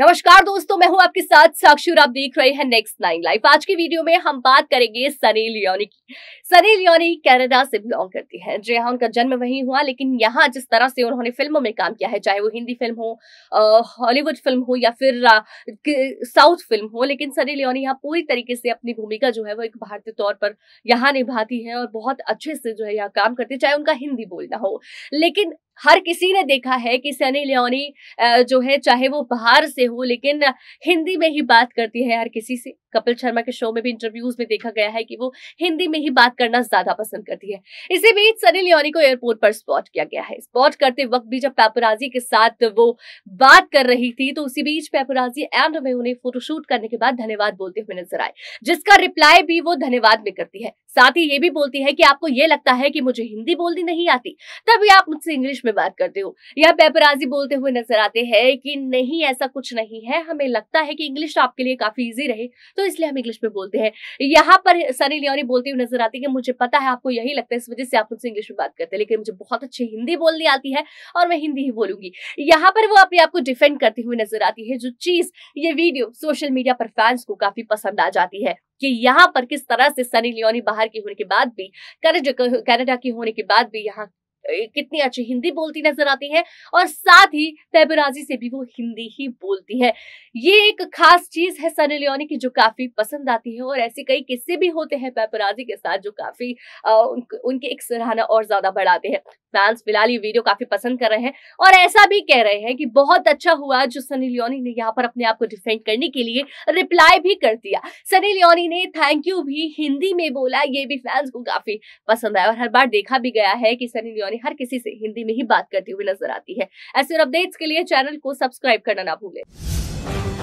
नमस्कार दोस्तों मैं हूं आपके साथ साक्षी और आप देख रहे हैं नेक्स्ट नाइन लाइफ आज की वीडियो में हम बात करेंगे सनी लियोनी की सनी लियोनी कनाडा से बिलोंग करती है जी हाँ उनका जन्म वहीं हुआ लेकिन यहाँ जिस तरह से उन्होंने फिल्मों में काम किया है चाहे वो हिंदी फिल्म हो हॉलीवुड फिल्म हो या फिर साउथ फिल्म हो लेकिन सनी लियोनी यहाँ पूरी तरीके से अपनी भूमिका जो है वो एक भारतीय तौर पर यहाँ निभाती है और बहुत अच्छे से जो है यहाँ काम करती है चाहे उनका हिंदी बोलना हो लेकिन हर किसी ने देखा है कि सनी लियोनी जो है चाहे वो बाहर से हो लेकिन हिंदी में ही बात करती है हर किसी से कपिल शर्मा के शो में भी इंटरव्यूज में देखा गया है कि वो हिंदी में ही बात करना ज्यादा पसंद करती है इसी बीच सनी लियोनी को एयरपोर्ट पर स्पॉट किया गया है स्पॉट करते वक्त भी जब पेपराजी के साथ वो बात कर रही थी तो उसी बीच पेपराजी एंड में उन्हें फोटोशूट करने के बाद धन्यवाद बोलते हुए नजर आए जिसका रिप्लाई भी वो धन्यवाद में करती है साथ ही ये भी बोलती है कि आपको ये लगता है कि मुझे हिंदी बोलनी नहीं आती तभी आप मुझसे इंग्लिश में में बात करते हो या पेपराजी बोलते हुए नजर आते हैं कि नहीं ऐसा कुछ नहीं है हमें लगता है कि इंग्लिश तो आपके लिए काफी ईजी रहे तो इसलिए हम इंग्लिश में बोलते हैं यहाँ पर सनी लियोरी बोलते हुए नजर आती है मुझे पता है आपको यही लगता है इस वजह से आप उनसे इंग्लिश में बात करते हैं लेकिन मुझे बहुत अच्छी हिंदी बोलनी आती है और मैं हिंदी ही बोलूंगी यहाँ पर वो अपने आपको डिफेंड करती हुई नजर आती है जो चीज ये वीडियो सोशल मीडिया पर फैंस को काफी पसंद आ जाती है कि यहाँ पर किस तरह से सनी लियोनी बाहर की होने के बाद भी कनाडा की होने के बाद भी यहाँ कितनी अच्छी हिंदी बोलती नजर आती है और साथ ही तैबराजी से भी वो हिंदी ही बोलती है ये एक खास चीज है सनी लियोनी की जो काफी पसंद आती है और ऐसे कई किस्से भी होते हैं पैपराजी के साथ जो काफी आ, उन, उनके एक सराहना और ज्यादा बढ़ाते हैं फैंस फिलहाल ये वीडियो काफी पसंद कर रहे हैं और ऐसा भी कह रहे हैं कि बहुत अच्छा हुआ जो सनी लियोनी ने यहाँ पर अपने आप को डिफेंड करने के लिए रिप्लाई भी कर दिया सनी लियोनी ने थैंक यू भी हिंदी में बोला ये भी फैंस को काफी पसंद आया और हर बार देखा भी गया है कि सनी लियोनी हर किसी से हिंदी में ही बात करती हुई नजर आती है ऐसे और अपडेट्स के लिए चैनल को सब्सक्राइब करना ना भूलें